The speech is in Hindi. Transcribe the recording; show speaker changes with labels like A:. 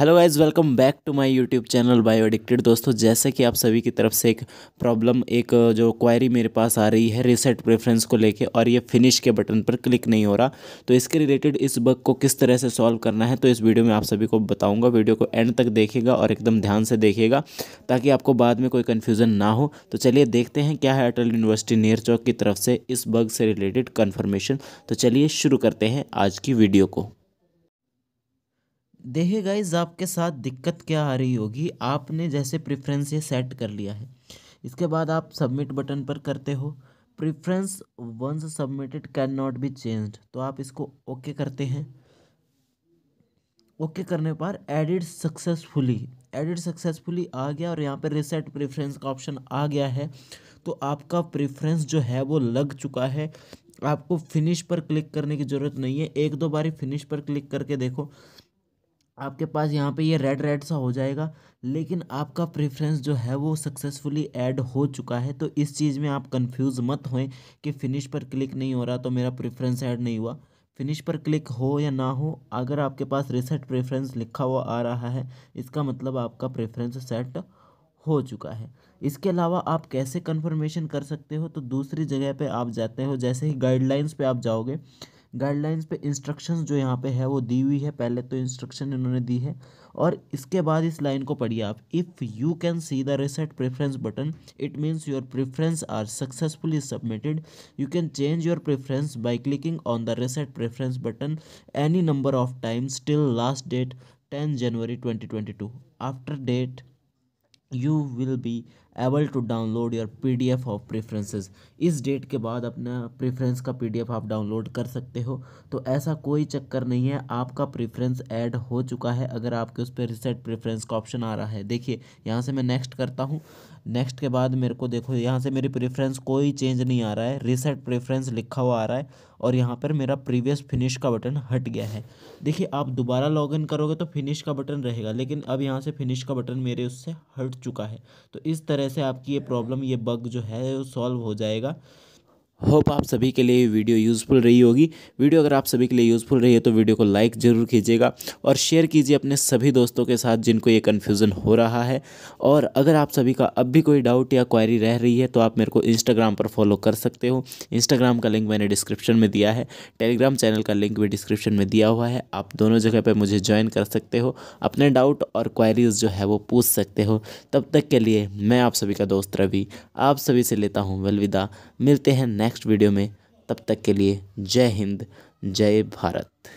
A: hello guys welcome back to my YouTube channel bio addicted दोस्तों जैसे कि आप सभी की तरफ से एक प्रॉब्लम एक जो क्वायरी मेरे पास आ रही है रिसेट प्रेफरेंस को लेके और ये फिनिश के बटन पर क्लिक नहीं हो रहा तो इसके रिलेटेड इस बग को किस तरह से सॉल्व करना है तो इस वीडियो में आप सभी को बताऊँगा वीडियो को एंड तक देखेगा और एकदम ध्यान से देखेगा ताकि आपको बाद में कोई कन्फ्यूज़न ना हो तो चलिए देखते हैं क्या है अटल यूनिवर्सिटी नेर चौक की तरफ से इस बग से रिलेटेड कन्फर्मेशन तो चलिए शुरू करते हैं आज की वीडियो को देखिए गाइज आपके साथ दिक्कत क्या आ रही होगी आपने जैसे प्रेफरेंस ये सेट कर लिया है इसके बाद आप सबमिट बटन पर करते हो preference once submitted can not be changed तो आप इसको ओके करते हैं ओके करने पर एडिट सक्सेसफुली एडिट सक्सेसफुली आ गया और यहाँ पर रिसेट प्रेफरेंस का ऑप्शन आ गया है तो आपका प्रेफरेंस जो है वो लग चुका है आपको फिनिश पर क्लिक करने की ज़रूरत नहीं है एक दो बारी फिनिश पर क्लिक करके देखो आपके पास यहाँ पे ये रेड रेड सा हो जाएगा लेकिन आपका प्रेफरेंस जो है वो सक्सेसफुली ऐड हो चुका है तो इस चीज़ में आप कंफ्यूज मत होएं कि फिनिश पर क्लिक नहीं हो रहा तो मेरा प्रेफरेंस ऐड नहीं हुआ फिनिश पर क्लिक हो या ना हो अगर आपके पास रिसेट प्रेफरेंस लिखा हुआ आ रहा है इसका मतलब आपका प्रेफरेंस सेट हो चुका है इसके अलावा आप कैसे कन्फर्मेशन कर सकते हो तो दूसरी जगह पर आप जाते हो जैसे ही गाइडलाइंस पर आप जाओगे गाइडलाइंस पे इंस्ट्रक्शंस जो यहाँ पे है वो दी हुई है पहले तो इंस्ट्रक्शन इन्होंने दी है और इसके बाद इस लाइन को पढ़िए आप if you can see the reset preference button it means your preference are successfully submitted you can change your preference by clicking on the reset preference button any number of times till last date ten January twenty twenty two after date you will be able to download your P D F of preferences इस डेट के बाद अपना प्रेफरेंस का पी डी एफ आप डाउनलोड कर सकते हो तो ऐसा कोई चक्कर नहीं है आपका प्रेफरेंस ऐड हो चुका है अगर आपके उस पर रिसेट प्रेफरेंस का ऑप्शन आ रहा है देखिए यहाँ से मैं नेक्स्ट करता हूँ नेक्स्ट के बाद मेरे को देखो यहाँ से मेरी प्रेफरेंस कोई चेंज नहीं आ रहा है रिसेट प्रेफरेंस लिखा हुआ आ रहा है और यहाँ पर मेरा प्रीवियस फिनिश का बटन हट गया है देखिए आप दोबारा लॉगिन करोगे तो फिनिश का बटन रहेगा लेकिन अब यहाँ से फिनिश का बटन मेरे उससे हट चुका है तो इस तरह से आपकी ये प्रॉब्लम ये बग जो है सॉल्व हो जाएगा होप आप सभी के लिए वीडियो यूज़फुल रही होगी वीडियो अगर आप सभी के लिए यूज़फुल रही है तो वीडियो को लाइक ज़रूर कीजिएगा और शेयर कीजिए अपने सभी दोस्तों के साथ जिनको ये कन्फ्यूज़न हो रहा है और अगर आप सभी का अब भी कोई डाउट या क्वायरी रह रही है तो आप मेरे को इंस्टाग्राम पर फॉलो कर सकते हो इंस्टाग्राम का लिंक मैंने डिस्क्रिप्शन में दिया है टेलीग्राम चैनल का लिंक भी डिस्क्रिप्शन में दिया हुआ है आप दोनों जगह पर मुझे ज्वाइन कर सकते हो अपने डाउट और क्वायरीज़ जो है वो पूछ सकते हो तब तक के लिए मैं आप सभी का दोस्त रवि आप सभी से लेता हूँ अलविदा मिलते हैं नेक्स्ट नेक्स्ट वीडियो में तब तक के लिए जय हिंद जय भारत